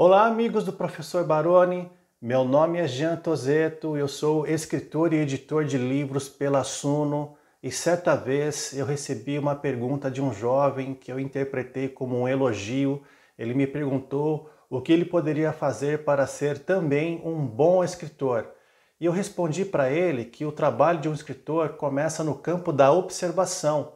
Olá, amigos do professor Baroni. Meu nome é Jean Tozeto, eu sou escritor e editor de livros pela Suno e certa vez eu recebi uma pergunta de um jovem que eu interpretei como um elogio. Ele me perguntou o que ele poderia fazer para ser também um bom escritor. E eu respondi para ele que o trabalho de um escritor começa no campo da observação.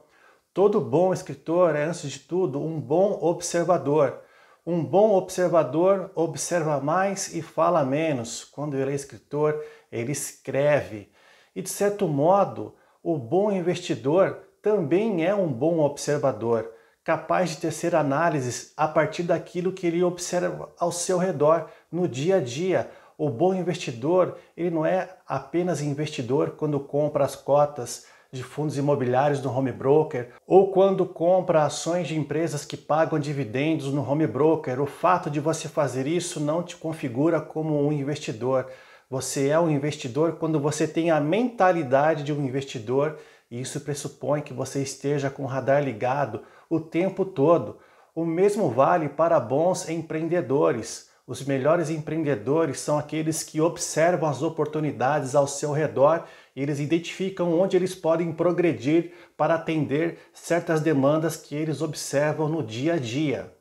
Todo bom escritor é, antes de tudo, um bom observador. Um bom observador observa mais e fala menos. Quando ele é escritor, ele escreve. E de certo modo, o bom investidor também é um bom observador, capaz de tecer análises a partir daquilo que ele observa ao seu redor no dia a dia. O bom investidor, ele não é apenas investidor quando compra as cotas de fundos imobiliários no home broker, ou quando compra ações de empresas que pagam dividendos no home broker, o fato de você fazer isso não te configura como um investidor. Você é um investidor quando você tem a mentalidade de um investidor, e isso pressupõe que você esteja com o radar ligado o tempo todo. O mesmo vale para bons empreendedores. Os melhores empreendedores são aqueles que observam as oportunidades ao seu redor e eles identificam onde eles podem progredir para atender certas demandas que eles observam no dia a dia.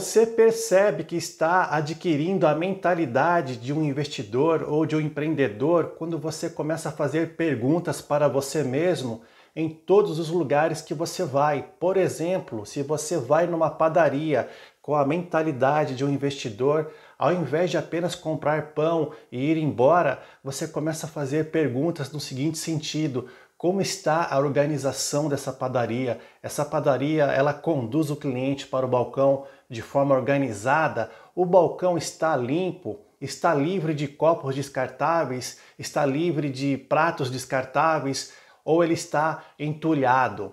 você percebe que está adquirindo a mentalidade de um investidor ou de um empreendedor quando você começa a fazer perguntas para você mesmo em todos os lugares que você vai. Por exemplo, se você vai numa padaria com a mentalidade de um investidor, ao invés de apenas comprar pão e ir embora, você começa a fazer perguntas no seguinte sentido: como está a organização dessa padaria? Essa padaria, ela conduz o cliente para o balcão de forma organizada, o balcão está limpo, está livre de copos descartáveis, está livre de pratos descartáveis ou ele está entulhado.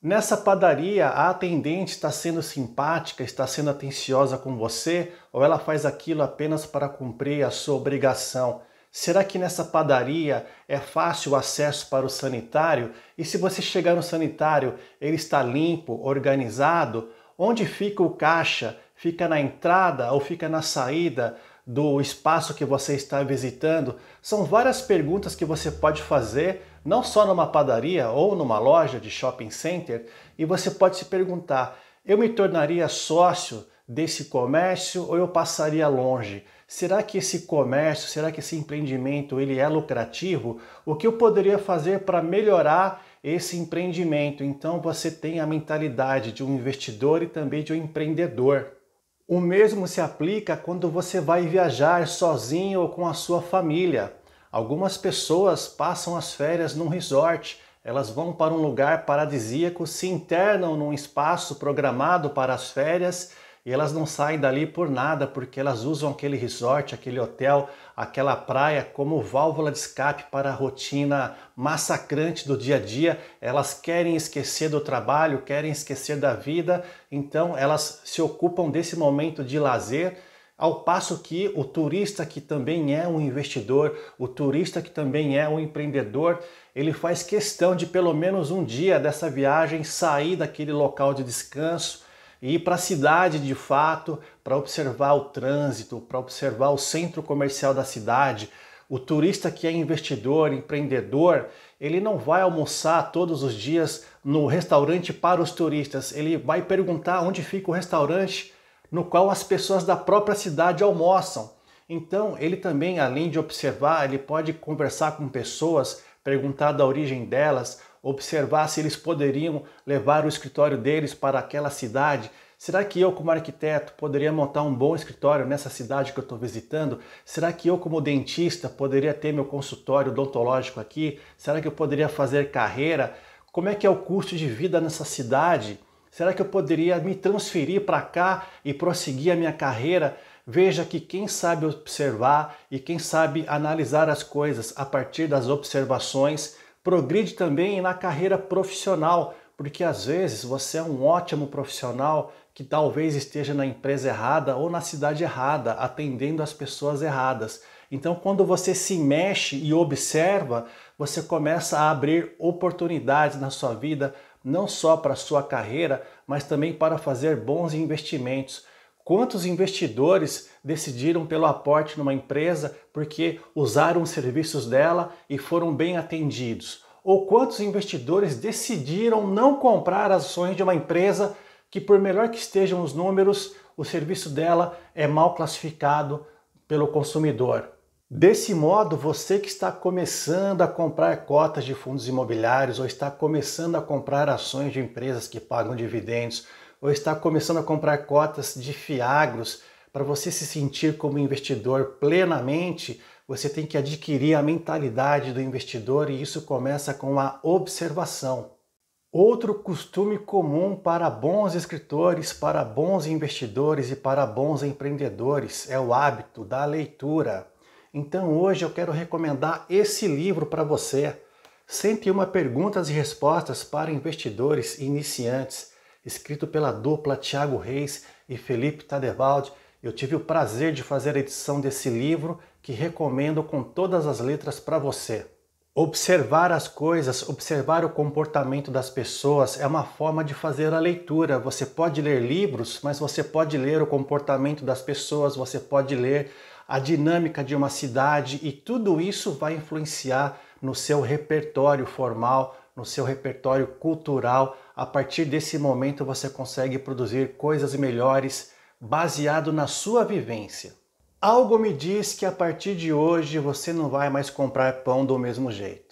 Nessa padaria, a atendente está sendo simpática, está sendo atenciosa com você ou ela faz aquilo apenas para cumprir a sua obrigação? Será que nessa padaria é fácil o acesso para o sanitário? E se você chegar no sanitário, ele está limpo, organizado? Onde fica o caixa? Fica na entrada ou fica na saída do espaço que você está visitando? São várias perguntas que você pode fazer, não só numa padaria ou numa loja de shopping center, e você pode se perguntar: eu me tornaria sócio desse comércio ou eu passaria longe? Será que esse comércio, será que esse empreendimento ele é lucrativo? O que eu poderia fazer para melhorar esse empreendimento. Então você tem a mentalidade de um investidor e também de um empreendedor. O mesmo se aplica quando você vai viajar sozinho ou com a sua família. Algumas pessoas passam as férias num resort, elas vão para um lugar paradisíaco, se internam num espaço programado para as férias e elas não saem dali por nada, porque elas usam aquele resort, aquele hotel, aquela praia como válvula de escape para a rotina massacrante do dia a dia. Elas querem esquecer do trabalho, querem esquecer da vida, então elas se ocupam desse momento de lazer. Ao passo que o turista, que também é um investidor, o turista que também é um empreendedor, ele faz questão de pelo menos um dia dessa viagem sair daquele local de descanso, e ir para a cidade de fato para observar o trânsito, para observar o centro comercial da cidade. O turista que é investidor, empreendedor, ele não vai almoçar todos os dias no restaurante para os turistas, ele vai perguntar onde fica o restaurante no qual as pessoas da própria cidade almoçam. Então, ele também, além de observar, ele pode conversar com pessoas, perguntar da origem delas, observar se eles poderiam levar o escritório deles para aquela cidade. Será que eu, como arquiteto, poderia montar um bom escritório nessa cidade que eu estou visitando? Será que eu, como dentista, poderia ter meu consultório odontológico aqui? Será que eu poderia fazer carreira? Como é que é o custo de vida nessa cidade? Será que eu poderia me transferir para cá e prosseguir a minha carreira? Veja que quem sabe observar e quem sabe analisar as coisas a partir das observações Progride também na carreira profissional, porque às vezes você é um ótimo profissional que talvez esteja na empresa errada ou na cidade errada, atendendo as pessoas erradas. Então, quando você se mexe e observa, você começa a abrir oportunidades na sua vida, não só para a sua carreira, mas também para fazer bons investimentos. Quantos investidores decidiram pelo aporte numa empresa porque usaram os serviços dela e foram bem atendidos? Ou quantos investidores decidiram não comprar ações de uma empresa que, por melhor que estejam os números, o serviço dela é mal classificado pelo consumidor? Desse modo, você que está começando a comprar cotas de fundos imobiliários ou está começando a comprar ações de empresas que pagam dividendos ou está começando a comprar cotas de fiagros, para você se sentir como investidor plenamente, você tem que adquirir a mentalidade do investidor e isso começa com a observação. Outro costume comum para bons escritores, para bons investidores e para bons empreendedores é o hábito da leitura. Então hoje eu quero recomendar esse livro para você. 101 perguntas e respostas para investidores iniciantes escrito pela dupla Tiago Reis e Felipe Tadevald. Eu tive o prazer de fazer a edição desse livro que recomendo com todas as letras para você. Observar as coisas, observar o comportamento das pessoas é uma forma de fazer a leitura. Você pode ler livros, mas você pode ler o comportamento das pessoas, você pode ler a dinâmica de uma cidade e tudo isso vai influenciar no seu repertório formal, no seu repertório cultural. A partir desse momento você consegue produzir coisas melhores baseado na sua vivência. Algo me diz que a partir de hoje você não vai mais comprar pão do mesmo jeito.